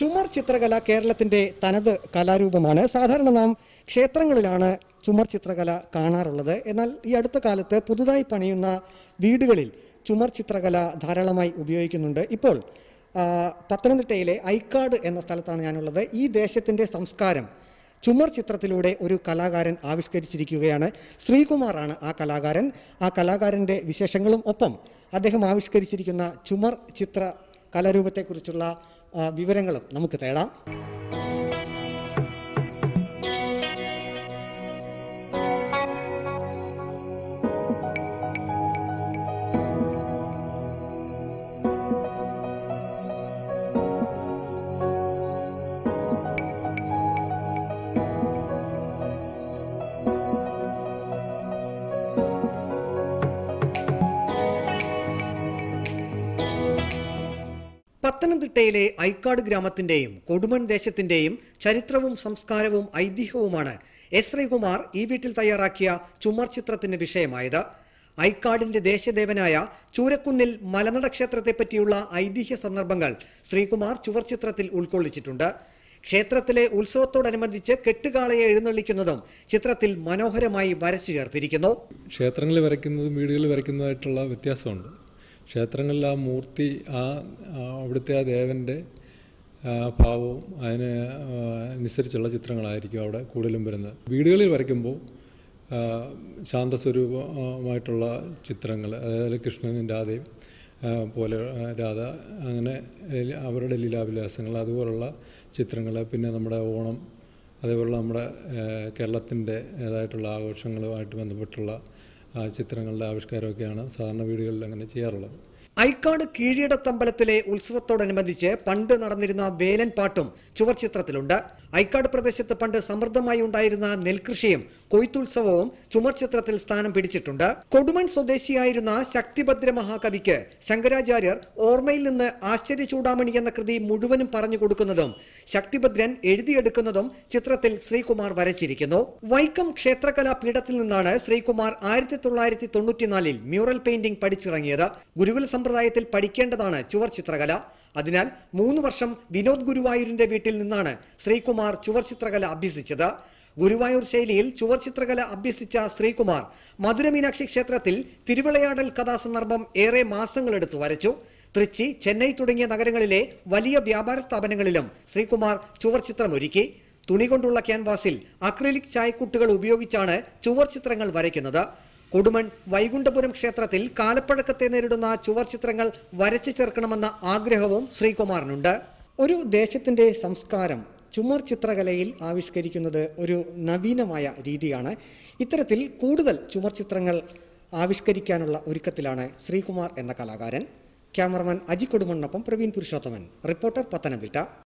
ചുമർ ചിത്രകല കേരളത്തിൻ്റെ തനത് കലാരൂപമാണ് സാധാരണ നാം ക്ഷേത്രങ്ങളിലാണ് ചുമർ ചിത്രകല കാണാറുള്ളത് എന്നാൽ ഈ അടുത്ത കാലത്ത് പുതുതായി പണിയുന്ന വീടുകളിൽ ചുമർ ചിത്രകല ധാരാളമായി ഉപയോഗിക്കുന്നുണ്ട് ഇപ്പോൾ പത്തനംതിട്ടയിലെ ഐക്കാട് എന്ന സ്ഥലത്താണ് ഞാനുള്ളത് ഈ ദേശത്തിൻ്റെ സംസ്കാരം ചുമർ ചിത്രത്തിലൂടെ ഒരു കലാകാരൻ ആവിഷ്കരിച്ചിരിക്കുകയാണ് ശ്രീകുമാറാണ് ആ കലാകാരൻ ആ കലാകാരൻ്റെ വിശേഷങ്ങളും ഒപ്പം അദ്ദേഹം ആവിഷ്കരിച്ചിരിക്കുന്ന ചുമർ ചിത്ര കലാരൂപത്തെക്കുറിച്ചുള്ള വിവരങ്ങളും നമുക്ക് തേടാം പത്തനംതിട്ടയിലെ ഐക്കാട് ഗ്രാമത്തിന്റെയും കൊടുമൺ ദേശത്തിന്റെയും ചരിത്രവും സംസ്കാരവും ഐതിഹ്യവുമാണ് എസ് ശ്രീകുമാർ ഈ വീട്ടിൽ തയ്യാറാക്കിയ ചുമർ ചിത്രത്തിന് വിഷയമായത് ഐക്കാടിന്റെ ദേശദേവനായ ചൂരക്കുന്നിൽ മലനട ക്ഷേത്രത്തെപ്പറ്റിയുള്ള ഐതിഹ്യ സന്ദർഭങ്ങൾ ശ്രീകുമാർ ചുവർ ചിത്രത്തിൽ ഉൾക്കൊള്ളിച്ചിട്ടുണ്ട് ക്ഷേത്രത്തിലെ ഉത്സവത്തോടനുബന്ധിച്ച് കെട്ടുകാളയെ എഴുന്നള്ളിക്കുന്നതും ചിത്രത്തിൽ മനോഹരമായി വരച്ചു ചേർത്തിരിക്കുന്നു ക്ഷേത്രങ്ങളിൽ വരയ്ക്കുന്നതും വീടുകളിൽ വരയ്ക്കുന്നതായിട്ടുള്ള വ്യത്യാസമുണ്ട് ക്ഷേത്രങ്ങളിൽ ആ മൂർത്തി ആ അവിടുത്തെ ആ ദേവൻ്റെ ഭാവവും അതിന് അനുസരിച്ചുള്ള ചിത്രങ്ങളായിരിക്കും അവിടെ കൂടുതലും വരുന്നത് വീടുകളിൽ വരയ്ക്കുമ്പോൾ ശാന്തസ്വരൂപമായിട്ടുള്ള ചിത്രങ്ങൾ അതായത് കൃഷ്ണനും രാധയും പോലെ രാധ അങ്ങനെ അവരുടെ ലീലാവിലാസങ്ങൾ അതുപോലുള്ള ചിത്രങ്ങൾ പിന്നെ നമ്മുടെ ഓണം അതേപോലുള്ള നമ്മുടെ കേരളത്തിൻ്റെ ഏതായിട്ടുള്ള ആഘോഷങ്ങളുമായിട്ട് ബന്ധപ്പെട്ടുള്ള ചിത്രങ്ങളുടെ ആവിഷ്കാരമൊക്കെയാണ് സാധാരണ വീടുകളിൽ അങ്ങനെ ചെയ്യാറുള്ളത് ഐക്കാട് കീഴിടത്തമ്പലത്തിലെ ഉത്സവത്തോടനുബന്ധിച്ച് പണ്ട് നടന്നിരുന്ന വേലൻ പാട്ടും ചിത്രത്തിലുണ്ട് ഐക്കാട് പ്രദേശത്ത് പണ്ട് സമൃദ്ധമായി ഉണ്ടായിരുന്ന നെൽകൃഷിയും കൊയ്ത്തുത്സവവും ചുമർചിത്രത്തിൽ സ്ഥാനം പിടിച്ചിട്ടുണ്ട് കൊടുമൺ സ്വദേശിയായിരുന്ന ശക്തിഭദ്ര മഹാകവിക്ക് ശങ്കരാചാര്യർ ഓർമ്മയിൽ നിന്ന് ആശ്ചര്യ ചൂടാമണി എന്ന കൃതി മുഴുവനും പറഞ്ഞു കൊടുക്കുന്നതും ശക്തിഭദ്രൻ എഴുതിയെടുക്കുന്നതും ചിത്രത്തിൽ ശ്രീകുമാർ വരച്ചിരിക്കുന്നു വൈക്കം ക്ഷേത്രകലാ പീഠത്തിൽ നിന്നാണ് ശ്രീകുമാർ ആയിരത്തി തൊള്ളായിരത്തി തൊണ്ണൂറ്റിനാലിൽ മ്യൂറൽ പെയിന്റിംഗ് പഠിച്ചിറങ്ങിയത് ഗുരുകുല സമ്പ്രദായത്തിൽ പഠിക്കേണ്ടതാണ് ചുവർ ചിത്രകല അതിനാൽ മൂന്ന് വർഷം വിനോദ് ഗുരുവായൂരിന്റെ വീട്ടിൽ നിന്നാണ് ശ്രീകുമാർ ചുവർ ചിത്രകല അഭ്യസിച്ചത് ഗുരുവായൂർ ശൈലിയിൽ ചുവർ ചിത്രകല അഭ്യസിച്ച ശ്രീകുമാർ മധുര മീനാക്ഷി ക്ഷേത്രത്തിൽ തിരുവിളയാടൽ കഥാസന്ദർഭം ഏറെ മാസങ്ങളെടുത്ത് വരച്ചു തൃച്ചി ചെന്നൈ തുടങ്ങിയ നഗരങ്ങളിലെ വലിയ വ്യാപാര സ്ഥാപനങ്ങളിലും ശ്രീകുമാർ ചുവർ ചിത്രമൊരുക്കി തുണി കൊണ്ടുള്ള ക്യാൻവാസിൽ അക്രിലിക് ചായക്കുട്ടുകൾ ഉപയോഗിച്ചാണ് ചുവർ ചിത്രങ്ങൾ വരയ്ക്കുന്നത് കൊടുമൺ വൈകുണ്ഠപുരം ക്ഷേത്രത്തിൽ കാലപ്പഴക്കത്തെ നേരിടുന്ന ചുവർ ചിത്രങ്ങൾ വരച്ചു ചേർക്കണമെന്ന ആഗ്രഹവും ശ്രീകുമാറിനുണ്ട് ഒരു ദേശത്തിന്റെ സംസ്കാരം ചുമർ ചിത്രകലയിൽ ആവിഷ്കരിക്കുന്നത് ഒരു നവീനമായ രീതിയാണ് ഇത്തരത്തിൽ കൂടുതൽ ചുമർ ചിത്രങ്ങൾ ആവിഷ്കരിക്കാനുള്ള ഒരുക്കത്തിലാണ് ശ്രീകുമാർ എന്ന കലാകാരൻ ക്യാമറമാൻ അജി കൊടുമണ്ണൊപ്പം പ്രവീൺ പുരുഷോത്തമൻ റിപ്പോർട്ടർ പത്തനംതിട്ട